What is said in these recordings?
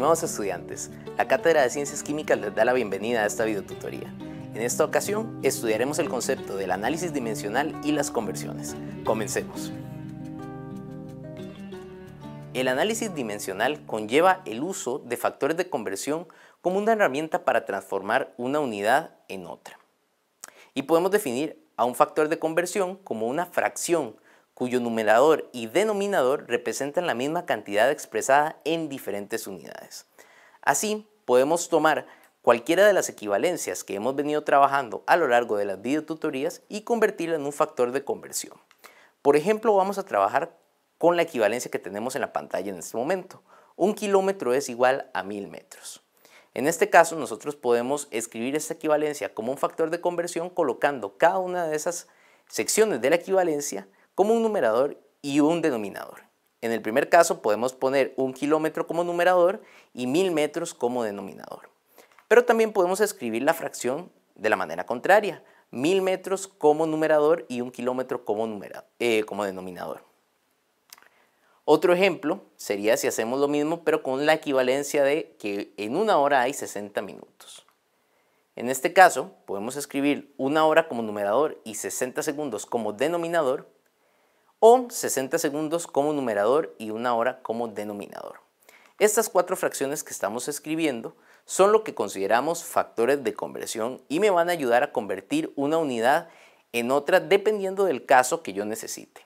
Estimados estudiantes, la Cátedra de Ciencias Químicas les da la bienvenida a esta videotutoría. En esta ocasión estudiaremos el concepto del análisis dimensional y las conversiones. Comencemos. El análisis dimensional conlleva el uso de factores de conversión como una herramienta para transformar una unidad en otra. Y podemos definir a un factor de conversión como una fracción cuyo numerador y denominador representan la misma cantidad expresada en diferentes unidades. Así, podemos tomar cualquiera de las equivalencias que hemos venido trabajando a lo largo de las videotutorías y convertirla en un factor de conversión. Por ejemplo, vamos a trabajar con la equivalencia que tenemos en la pantalla en este momento. Un kilómetro es igual a mil metros. En este caso, nosotros podemos escribir esta equivalencia como un factor de conversión colocando cada una de esas secciones de la equivalencia como un numerador y un denominador. En el primer caso podemos poner un kilómetro como numerador y mil metros como denominador. Pero también podemos escribir la fracción de la manera contraria, mil metros como numerador y un kilómetro como, eh, como denominador. Otro ejemplo sería si hacemos lo mismo pero con la equivalencia de que en una hora hay 60 minutos. En este caso podemos escribir una hora como numerador y 60 segundos como denominador o 60 segundos como numerador y una hora como denominador. Estas cuatro fracciones que estamos escribiendo son lo que consideramos factores de conversión y me van a ayudar a convertir una unidad en otra dependiendo del caso que yo necesite.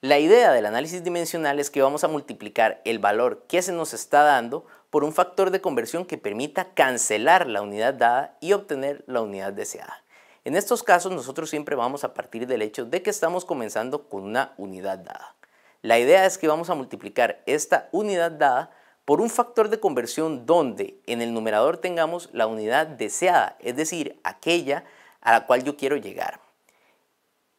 La idea del análisis dimensional es que vamos a multiplicar el valor que se nos está dando por un factor de conversión que permita cancelar la unidad dada y obtener la unidad deseada. En estos casos nosotros siempre vamos a partir del hecho de que estamos comenzando con una unidad dada. La idea es que vamos a multiplicar esta unidad dada por un factor de conversión donde en el numerador tengamos la unidad deseada, es decir, aquella a la cual yo quiero llegar.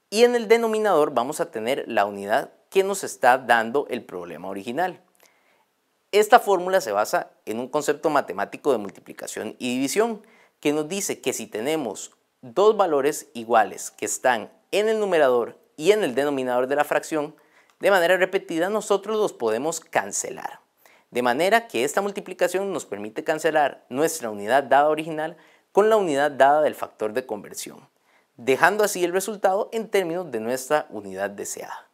Y en el denominador vamos a tener la unidad que nos está dando el problema original. Esta fórmula se basa en un concepto matemático de multiplicación y división que nos dice que si tenemos dos valores iguales que están en el numerador y en el denominador de la fracción, de manera repetida nosotros los podemos cancelar. De manera que esta multiplicación nos permite cancelar nuestra unidad dada original con la unidad dada del factor de conversión, dejando así el resultado en términos de nuestra unidad deseada.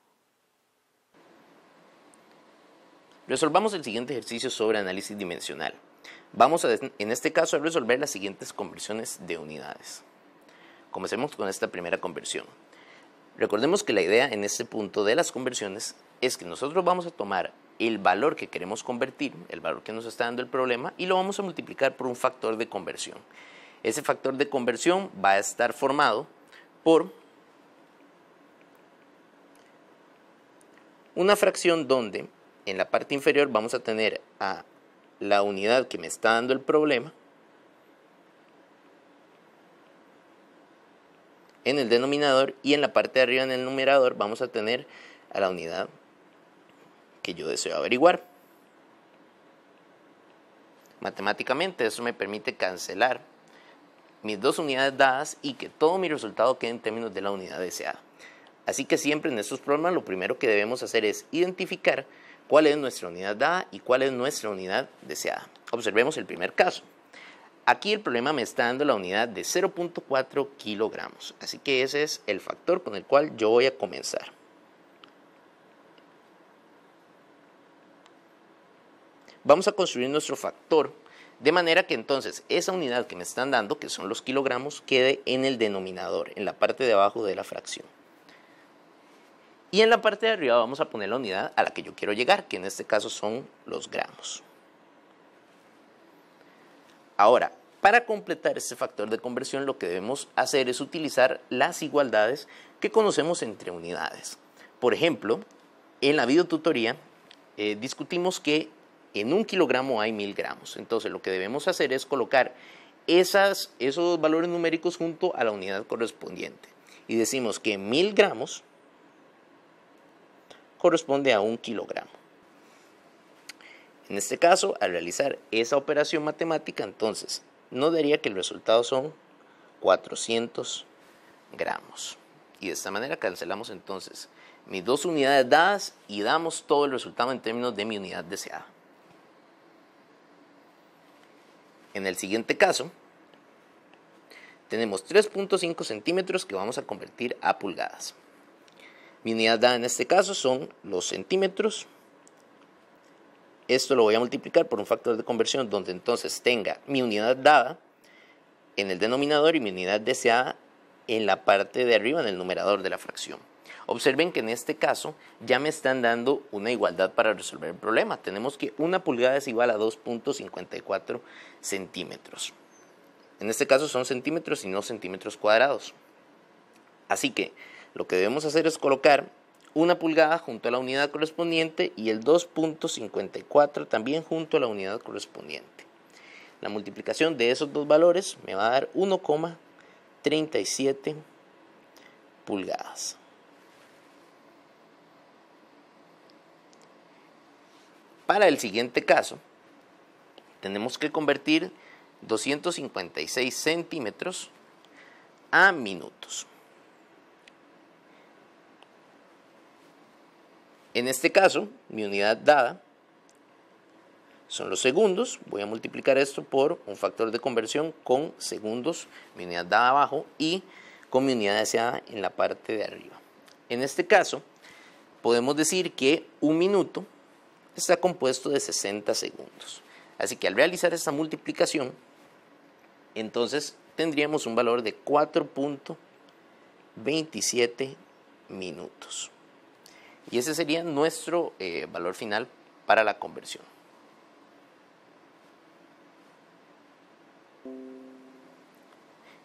Resolvamos el siguiente ejercicio sobre análisis dimensional. Vamos a, en este caso a resolver las siguientes conversiones de unidades. Comencemos con esta primera conversión. Recordemos que la idea en este punto de las conversiones es que nosotros vamos a tomar el valor que queremos convertir, el valor que nos está dando el problema, y lo vamos a multiplicar por un factor de conversión. Ese factor de conversión va a estar formado por una fracción donde en la parte inferior vamos a tener a la unidad que me está dando el problema en el denominador y en la parte de arriba en el numerador vamos a tener a la unidad que yo deseo averiguar. Matemáticamente eso me permite cancelar mis dos unidades dadas y que todo mi resultado quede en términos de la unidad deseada. Así que siempre en estos problemas lo primero que debemos hacer es identificar cuál es nuestra unidad dada y cuál es nuestra unidad deseada. Observemos el primer caso. Aquí el problema me está dando la unidad de 0.4 kilogramos. Así que ese es el factor con el cual yo voy a comenzar. Vamos a construir nuestro factor de manera que entonces esa unidad que me están dando, que son los kilogramos, quede en el denominador, en la parte de abajo de la fracción. Y en la parte de arriba vamos a poner la unidad a la que yo quiero llegar, que en este caso son los gramos. Ahora, para completar este factor de conversión lo que debemos hacer es utilizar las igualdades que conocemos entre unidades. Por ejemplo, en la videotutoría eh, discutimos que en un kilogramo hay mil gramos. Entonces lo que debemos hacer es colocar esos valores numéricos junto a la unidad correspondiente. Y decimos que mil gramos corresponde a un kilogramo. En este caso, al realizar esa operación matemática, entonces no daría que el resultado son 400 gramos. Y de esta manera cancelamos entonces mis dos unidades dadas y damos todo el resultado en términos de mi unidad deseada. En el siguiente caso, tenemos 3.5 centímetros que vamos a convertir a pulgadas. Mi unidad dada en este caso son los centímetros esto lo voy a multiplicar por un factor de conversión donde entonces tenga mi unidad dada en el denominador y mi unidad deseada en la parte de arriba, en el numerador de la fracción. Observen que en este caso ya me están dando una igualdad para resolver el problema. Tenemos que una pulgada es igual a 2.54 centímetros. En este caso son centímetros y no centímetros cuadrados. Así que lo que debemos hacer es colocar una pulgada junto a la unidad correspondiente y el 2.54 también junto a la unidad correspondiente. La multiplicación de esos dos valores me va a dar 1,37 pulgadas. Para el siguiente caso, tenemos que convertir 256 centímetros a minutos. En este caso, mi unidad dada son los segundos. Voy a multiplicar esto por un factor de conversión con segundos, mi unidad dada abajo y con mi unidad deseada en la parte de arriba. En este caso, podemos decir que un minuto está compuesto de 60 segundos. Así que al realizar esta multiplicación, entonces tendríamos un valor de 4.27 minutos. Y ese sería nuestro eh, valor final para la conversión.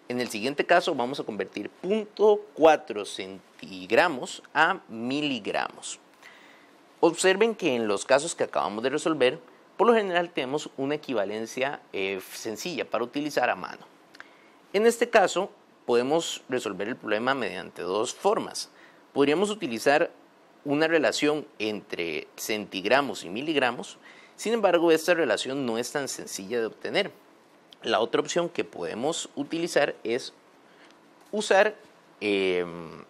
En el siguiente caso vamos a convertir 0.4 centigramos a miligramos. Observen que en los casos que acabamos de resolver, por lo general tenemos una equivalencia eh, sencilla para utilizar a mano. En este caso, podemos resolver el problema mediante dos formas. Podríamos utilizar una relación entre centigramos y miligramos, sin embargo esta relación no es tan sencilla de obtener. La otra opción que podemos utilizar es usar em,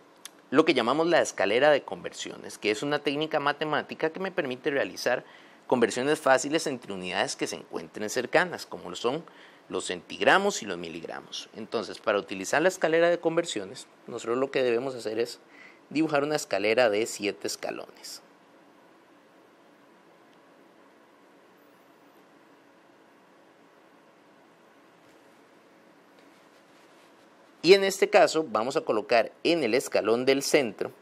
lo que llamamos la escalera de conversiones, que es una técnica matemática que me permite realizar conversiones fáciles entre unidades que se encuentren cercanas, como lo son los centigramos y los miligramos. Entonces, para utilizar la escalera de conversiones, nosotros lo que debemos hacer es dibujar una escalera de siete escalones. Y en este caso vamos a colocar en el escalón del centro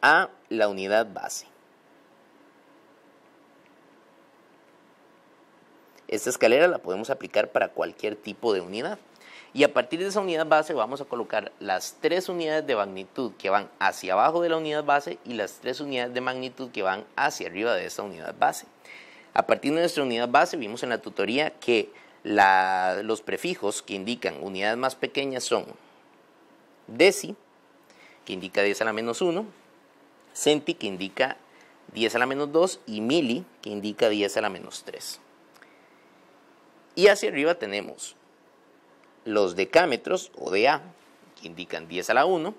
a la unidad base. Esta escalera la podemos aplicar para cualquier tipo de unidad. Y a partir de esa unidad base vamos a colocar las tres unidades de magnitud que van hacia abajo de la unidad base y las tres unidades de magnitud que van hacia arriba de esa unidad base. A partir de nuestra unidad base vimos en la tutoría que los prefijos que indican unidades más pequeñas son deci, que indica 10 a la menos 1, centi, que indica 10 a la menos 2, y mili, que indica 10 a la menos 3. Y hacia arriba tenemos los decámetros o DA, que indican 10 a la 1,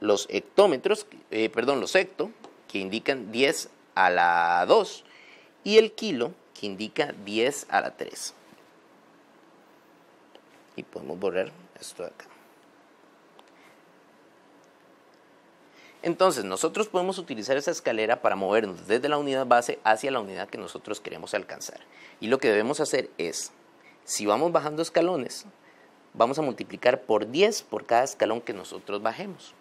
los hectómetros, eh, perdón, los hecto, que indican 10 a la 2, y el kilo, que indica 10 a la 3. Y podemos borrar esto de acá. Entonces, nosotros podemos utilizar esa escalera para movernos desde la unidad base hacia la unidad que nosotros queremos alcanzar. Y lo que debemos hacer es si vamos bajando escalones, vamos a multiplicar por 10 por cada escalón que nosotros bajemos.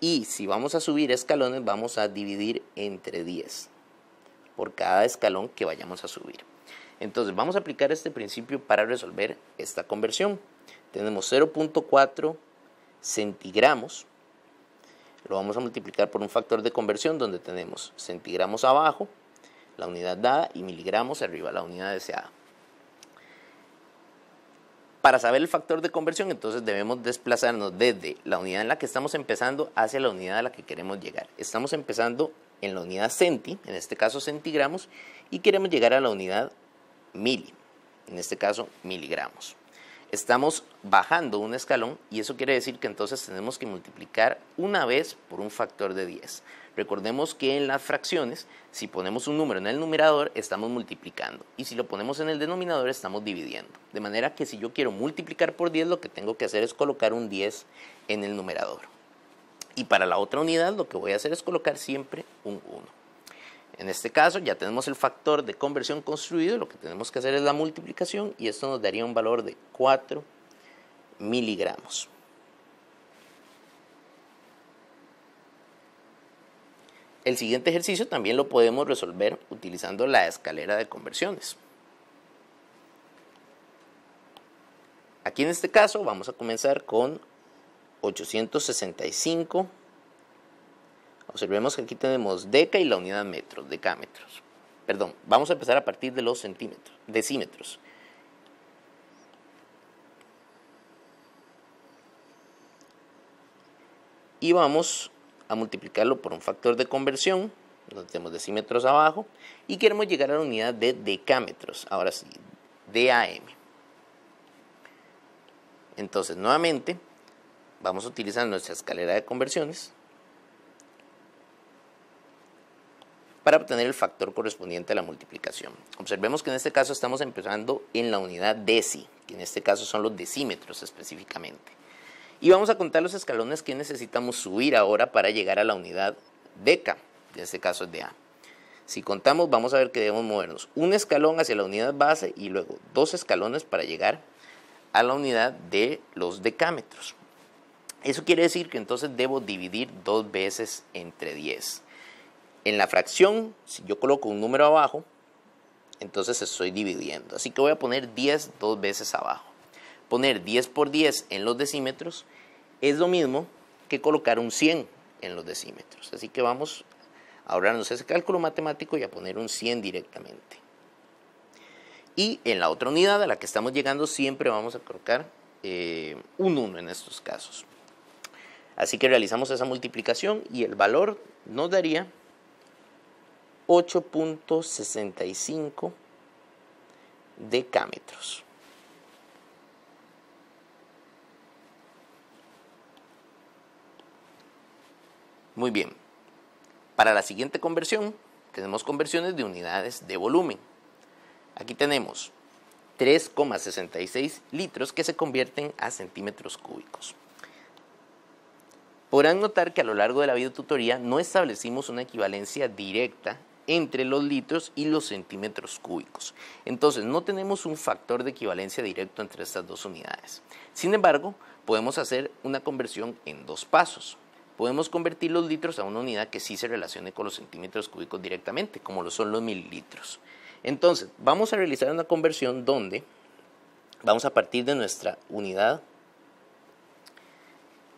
Y si vamos a subir escalones, vamos a dividir entre 10 por cada escalón que vayamos a subir. Entonces, vamos a aplicar este principio para resolver esta conversión. Tenemos 0.4 centigramos. Lo vamos a multiplicar por un factor de conversión donde tenemos centigramos abajo, la unidad dada, y miligramos arriba, la unidad deseada. Para saber el factor de conversión, entonces debemos desplazarnos desde la unidad en la que estamos empezando hacia la unidad a la que queremos llegar. Estamos empezando en la unidad centi, en este caso centigramos, y queremos llegar a la unidad mili, en este caso miligramos. Estamos bajando un escalón y eso quiere decir que entonces tenemos que multiplicar una vez por un factor de 10. Recordemos que en las fracciones, si ponemos un número en el numerador, estamos multiplicando. Y si lo ponemos en el denominador, estamos dividiendo. De manera que si yo quiero multiplicar por 10, lo que tengo que hacer es colocar un 10 en el numerador. Y para la otra unidad, lo que voy a hacer es colocar siempre un 1. En este caso ya tenemos el factor de conversión construido, lo que tenemos que hacer es la multiplicación y esto nos daría un valor de 4 miligramos. El siguiente ejercicio también lo podemos resolver utilizando la escalera de conversiones. Aquí en este caso vamos a comenzar con 865. Observemos que aquí tenemos deca y la unidad metros, decámetros. Perdón, vamos a empezar a partir de los centímetros, decímetros. Y vamos a multiplicarlo por un factor de conversión, donde tenemos decímetros abajo, y queremos llegar a la unidad de decámetros, ahora sí, DAM. Entonces, nuevamente, vamos a utilizar nuestra escalera de conversiones para obtener el factor correspondiente a la multiplicación. Observemos que en este caso estamos empezando en la unidad deci, que en este caso son los decímetros específicamente. Y vamos a contar los escalones que necesitamos subir ahora para llegar a la unidad DECA, en este caso es de A. Si contamos, vamos a ver que debemos movernos un escalón hacia la unidad base y luego dos escalones para llegar a la unidad de los decámetros. Eso quiere decir que entonces debo dividir dos veces entre 10. En la fracción, si yo coloco un número abajo, entonces estoy dividiendo. Así que voy a poner 10 dos veces abajo. Poner 10 por 10 en los decímetros es lo mismo que colocar un 100 en los decímetros. Así que vamos a ahorrarnos ese cálculo matemático y a poner un 100 directamente. Y en la otra unidad a la que estamos llegando siempre vamos a colocar eh, un 1 en estos casos. Así que realizamos esa multiplicación y el valor nos daría 8.65 decámetros. Muy bien. Para la siguiente conversión, tenemos conversiones de unidades de volumen. Aquí tenemos 3,66 litros que se convierten a centímetros cúbicos. Podrán notar que a lo largo de la videotutoría no establecimos una equivalencia directa entre los litros y los centímetros cúbicos. Entonces no tenemos un factor de equivalencia directo entre estas dos unidades. Sin embargo, podemos hacer una conversión en dos pasos podemos convertir los litros a una unidad que sí se relacione con los centímetros cúbicos directamente, como lo son los mililitros. Entonces, vamos a realizar una conversión donde vamos a partir de nuestra unidad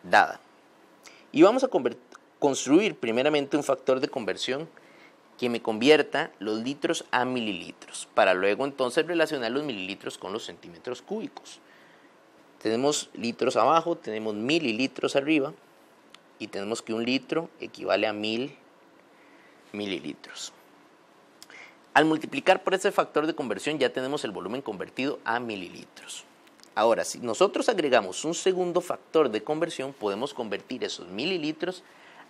dada. Y vamos a construir primeramente un factor de conversión que me convierta los litros a mililitros, para luego entonces relacionar los mililitros con los centímetros cúbicos. Tenemos litros abajo, tenemos mililitros arriba, y tenemos que un litro equivale a mil mililitros. Al multiplicar por ese factor de conversión ya tenemos el volumen convertido a mililitros. Ahora, si nosotros agregamos un segundo factor de conversión, podemos convertir esos mililitros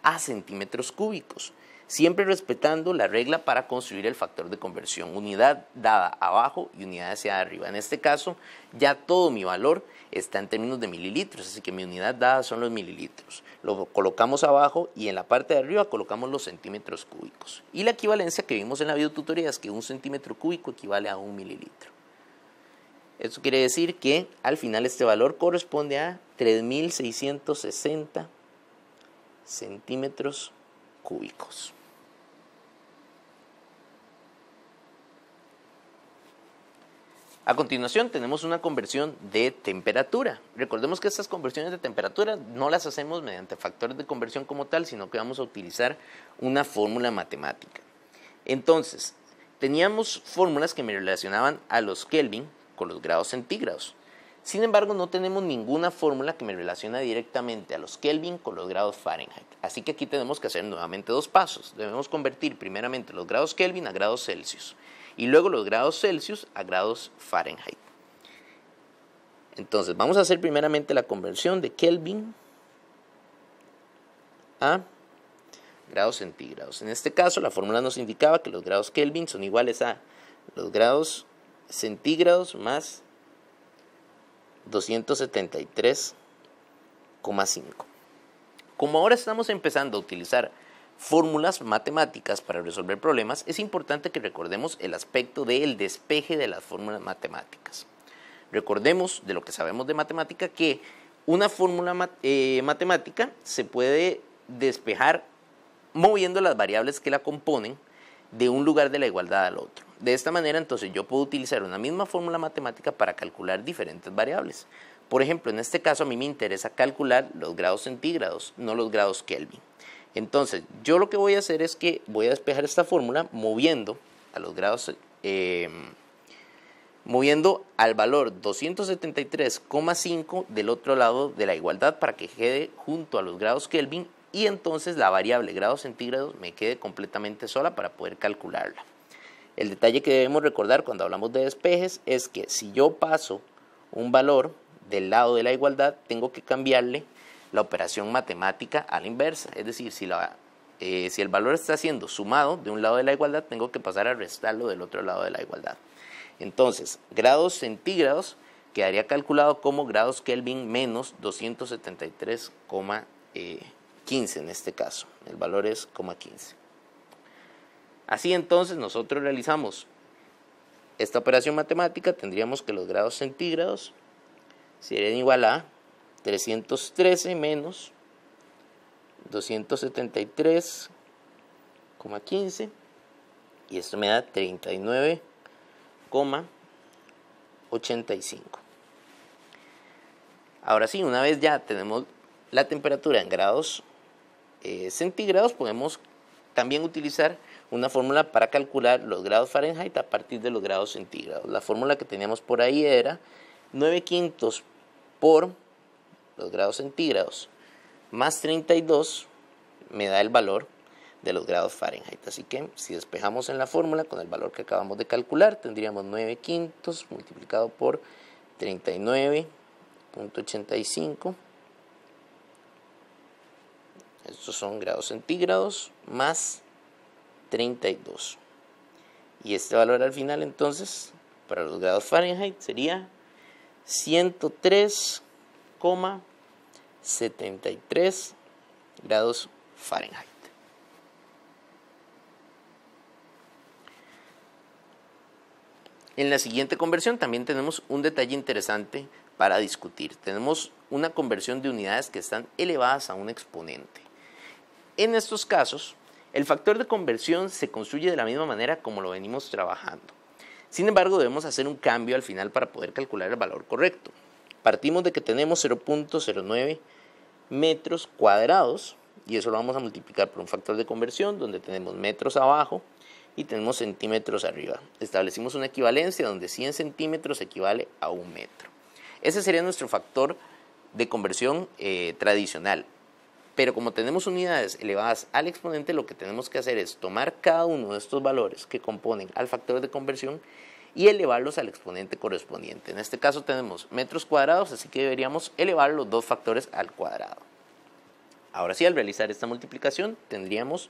a centímetros cúbicos, siempre respetando la regla para construir el factor de conversión, unidad dada abajo y unidad hacia arriba. En este caso, ya todo mi valor está en términos de mililitros, así que mi unidad dada son los mililitros. Lo colocamos abajo y en la parte de arriba colocamos los centímetros cúbicos. Y la equivalencia que vimos en la videotutoría es que un centímetro cúbico equivale a un mililitro. Eso quiere decir que al final este valor corresponde a 3.660 centímetros cúbicos. A continuación tenemos una conversión de temperatura. Recordemos que estas conversiones de temperatura no las hacemos mediante factores de conversión como tal, sino que vamos a utilizar una fórmula matemática. Entonces, teníamos fórmulas que me relacionaban a los Kelvin con los grados centígrados. Sin embargo, no tenemos ninguna fórmula que me relaciona directamente a los Kelvin con los grados Fahrenheit. Así que aquí tenemos que hacer nuevamente dos pasos. Debemos convertir primeramente los grados Kelvin a grados Celsius y luego los grados Celsius a grados Fahrenheit. Entonces, vamos a hacer primeramente la conversión de Kelvin a grados centígrados. En este caso, la fórmula nos indicaba que los grados Kelvin son iguales a los grados centígrados más 273,5. Como ahora estamos empezando a utilizar fórmulas matemáticas para resolver problemas, es importante que recordemos el aspecto del despeje de las fórmulas matemáticas. Recordemos de lo que sabemos de matemática que una fórmula eh, matemática se puede despejar moviendo las variables que la componen de un lugar de la igualdad al otro. De esta manera, entonces, yo puedo utilizar una misma fórmula matemática para calcular diferentes variables. Por ejemplo, en este caso a mí me interesa calcular los grados centígrados, no los grados Kelvin. Entonces, yo lo que voy a hacer es que voy a despejar esta fórmula moviendo a los grados, eh, moviendo al valor 273,5 del otro lado de la igualdad para que quede junto a los grados Kelvin y entonces la variable grados centígrados me quede completamente sola para poder calcularla. El detalle que debemos recordar cuando hablamos de despejes es que si yo paso un valor del lado de la igualdad, tengo que cambiarle la operación matemática a la inversa. Es decir, eh, si, el valor está siendo sumado de un lado de la igualdad, tengo que pasar a restarlo del otro lado de la igualdad. Entonces, grados centígrados quedaría calculado como grados Kelvin menos 273,15 en este caso. El valor es 15. Así entonces nosotros realizamos esta operación matemática, tendríamos que los grados centígrados serían igual a 313 menos 273,15 y esto me da 39,85. Ahora sí, una vez ya tenemos la temperatura en grados eh, centígrados, podemos también utilizar una fórmula para calcular los grados Fahrenheit a partir de los grados centígrados. La fórmula que teníamos por ahí era 9 quintos por los grados centígrados, más 32 me da el valor de los grados Fahrenheit. Así que si despejamos en la fórmula con el valor que acabamos de calcular, tendríamos 9 quintos multiplicado por 39.85. Estos son grados centígrados más 32. Y este valor al final entonces para los grados Fahrenheit sería 103 73 grados Fahrenheit. En la siguiente conversión también tenemos un detalle interesante para discutir. Tenemos una conversión de unidades que están elevadas a un exponente. En estos casos, el factor de conversión se construye de la misma manera como lo venimos trabajando. Sin embargo, debemos hacer un cambio al final para poder calcular el valor correcto. Partimos de que tenemos 0.09 metros cuadrados y eso lo vamos a multiplicar por un factor de conversión donde tenemos metros abajo y tenemos centímetros arriba. Establecimos una equivalencia donde 100 centímetros equivale a un metro. Ese sería nuestro factor de conversión eh, tradicional. Pero como tenemos unidades elevadas al exponente, lo que tenemos que hacer es tomar cada uno de estos valores que componen al factor de conversión y elevarlos al exponente correspondiente. En este caso tenemos metros cuadrados, así que deberíamos elevar los dos factores al cuadrado. Ahora sí, al realizar esta multiplicación, tendríamos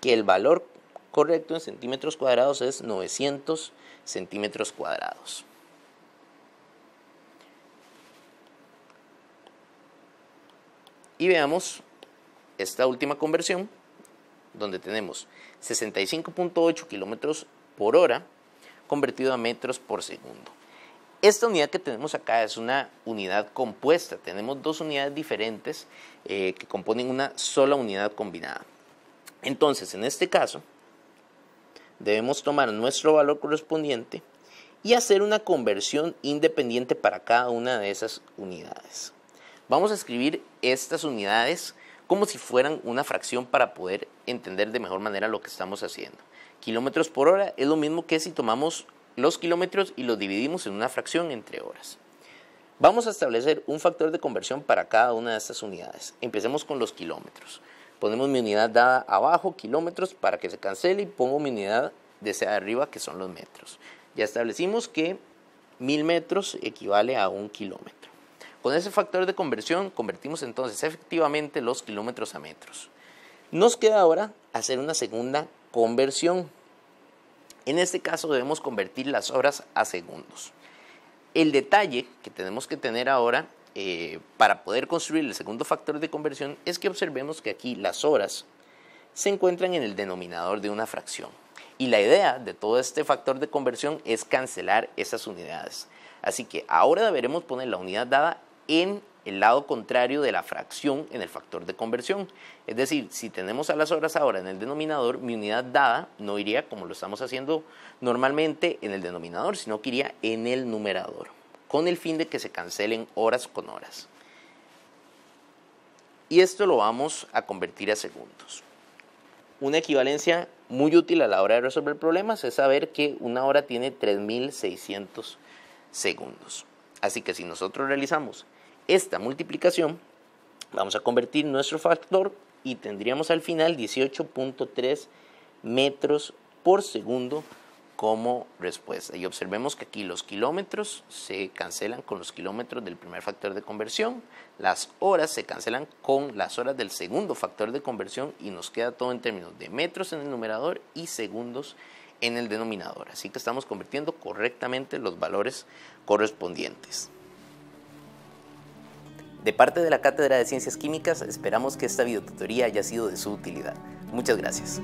que el valor correcto en centímetros cuadrados es 900 centímetros cuadrados. Y veamos esta última conversión, donde tenemos 65.8 kilómetros por hora convertido a metros por segundo. Esta unidad que tenemos acá es una unidad compuesta. Tenemos dos unidades diferentes eh, que componen una sola unidad combinada. Entonces, en este caso, debemos tomar nuestro valor correspondiente y hacer una conversión independiente para cada una de esas unidades. Vamos a escribir estas unidades como si fueran una fracción para poder entender de mejor manera lo que estamos haciendo kilómetros por hora es lo mismo que si tomamos los kilómetros y los dividimos en una fracción entre horas. Vamos a establecer un factor de conversión para cada una de estas unidades. Empecemos con los kilómetros. Ponemos mi unidad dada abajo, kilómetros, para que se cancele y pongo mi unidad deseada arriba, que son los metros. Ya establecimos que mil metros equivale a un kilómetro. Con ese factor de conversión convertimos entonces efectivamente los kilómetros a metros. Nos queda ahora hacer una segunda conversión. En este caso debemos convertir las horas a segundos. El detalle que tenemos que tener ahora eh, para poder construir el segundo factor de conversión es que observemos que aquí las horas se encuentran en el denominador de una fracción. Y la idea de todo este factor de conversión es cancelar esas unidades. Así que ahora deberemos poner la unidad dada en el lado contrario de la fracción en el factor de conversión. Es decir, si tenemos a las horas ahora en el denominador, mi unidad dada no iría como lo estamos haciendo normalmente en el denominador, sino que iría en el numerador, con el fin de que se cancelen horas con horas. Y esto lo vamos a convertir a segundos. Una equivalencia muy útil a la hora de resolver problemas es saber que una hora tiene 3600 segundos. Así que si nosotros realizamos esta multiplicación, vamos a convertir nuestro factor y tendríamos al final 18.3 metros por segundo como respuesta. Y observemos que aquí los kilómetros se cancelan con los kilómetros del primer factor de conversión, las horas se cancelan con las horas del segundo factor de conversión y nos queda todo en términos de metros en el numerador y segundos en el denominador. Así que estamos convirtiendo correctamente los valores correspondientes. De parte de la Cátedra de Ciencias Químicas, esperamos que esta videotutoría haya sido de su utilidad. Muchas gracias.